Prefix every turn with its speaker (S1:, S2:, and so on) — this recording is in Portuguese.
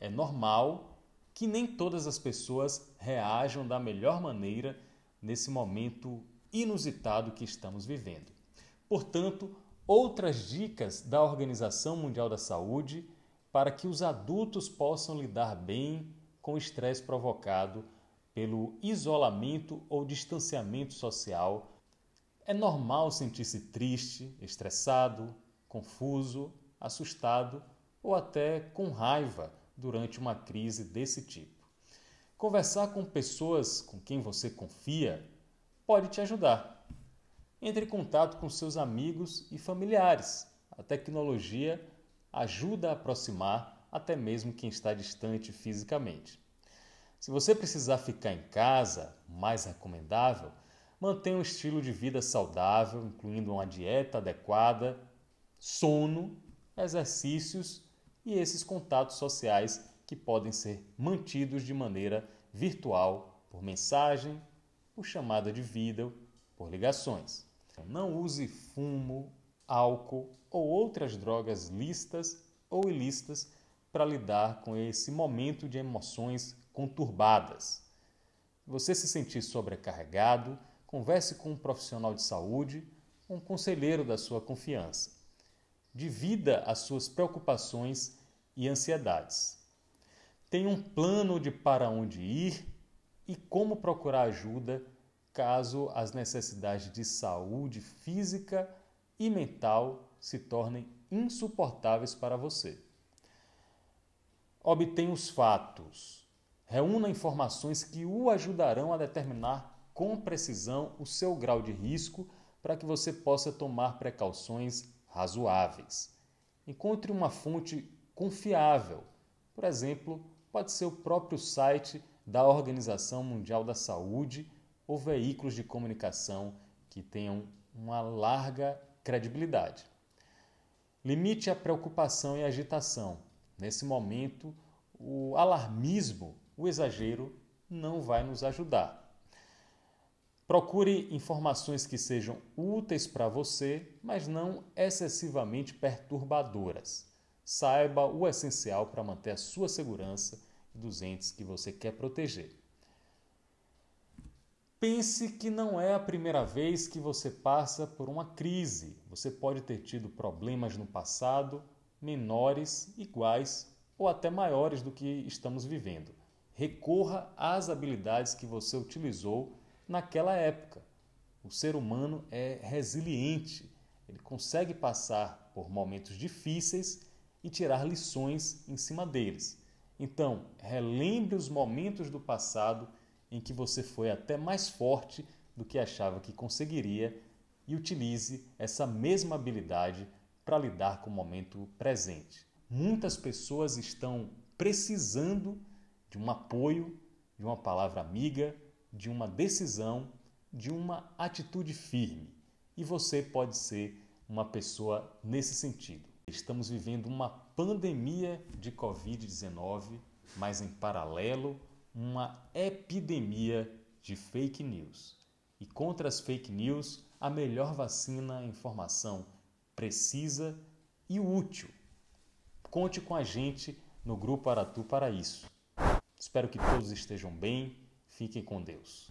S1: É normal que nem todas as pessoas reajam da melhor maneira nesse momento inusitado que estamos vivendo. Portanto, outras dicas da Organização Mundial da Saúde para que os adultos possam lidar bem com o estresse provocado pelo isolamento ou distanciamento social. É normal sentir-se triste, estressado, confuso, assustado ou até com raiva durante uma crise desse tipo. Conversar com pessoas com quem você confia pode te ajudar. Entre em contato com seus amigos e familiares. A tecnologia ajuda a aproximar até mesmo quem está distante fisicamente. Se você precisar ficar em casa, mais recomendável, mantenha um estilo de vida saudável, incluindo uma dieta adequada, sono, exercícios e esses contatos sociais que podem ser mantidos de maneira virtual, por mensagem, por chamada de vídeo, por ligações. Então, não use fumo, álcool ou outras drogas listas ou ilícitas para lidar com esse momento de emoções conturbadas. Se Você se sentir sobrecarregado, converse com um profissional de saúde, um conselheiro da sua confiança. Divida as suas preocupações e ansiedades. Tem um plano de para onde ir e como procurar ajuda caso as necessidades de saúde física e mental se tornem insuportáveis para você. Obtenha os fatos. Reúna informações que o ajudarão a determinar com precisão o seu grau de risco para que você possa tomar precauções razoáveis. Encontre uma fonte confiável. Por exemplo, pode ser o próprio site da Organização Mundial da Saúde ou veículos de comunicação que tenham uma larga credibilidade. Limite a preocupação e agitação. Nesse momento, o alarmismo, o exagero, não vai nos ajudar. Procure informações que sejam úteis para você, mas não excessivamente perturbadoras. Saiba o essencial para manter a sua segurança e dos entes que você quer proteger. Pense que não é a primeira vez que você passa por uma crise. Você pode ter tido problemas no passado, menores, iguais ou até maiores do que estamos vivendo. Recorra às habilidades que você utilizou naquela época. O ser humano é resiliente, ele consegue passar por momentos difíceis e tirar lições em cima deles. Então, relembre os momentos do passado em que você foi até mais forte do que achava que conseguiria e utilize essa mesma habilidade para lidar com o momento presente. Muitas pessoas estão precisando de um apoio, de uma palavra amiga, de uma decisão, de uma atitude firme. E você pode ser uma pessoa nesse sentido. Estamos vivendo uma pandemia de Covid-19, mas em paralelo, uma epidemia de fake news. E contra as fake news, a melhor vacina é informação precisa e útil. Conte com a gente no Grupo Aratu para isso. Espero que todos estejam bem, fiquem com Deus.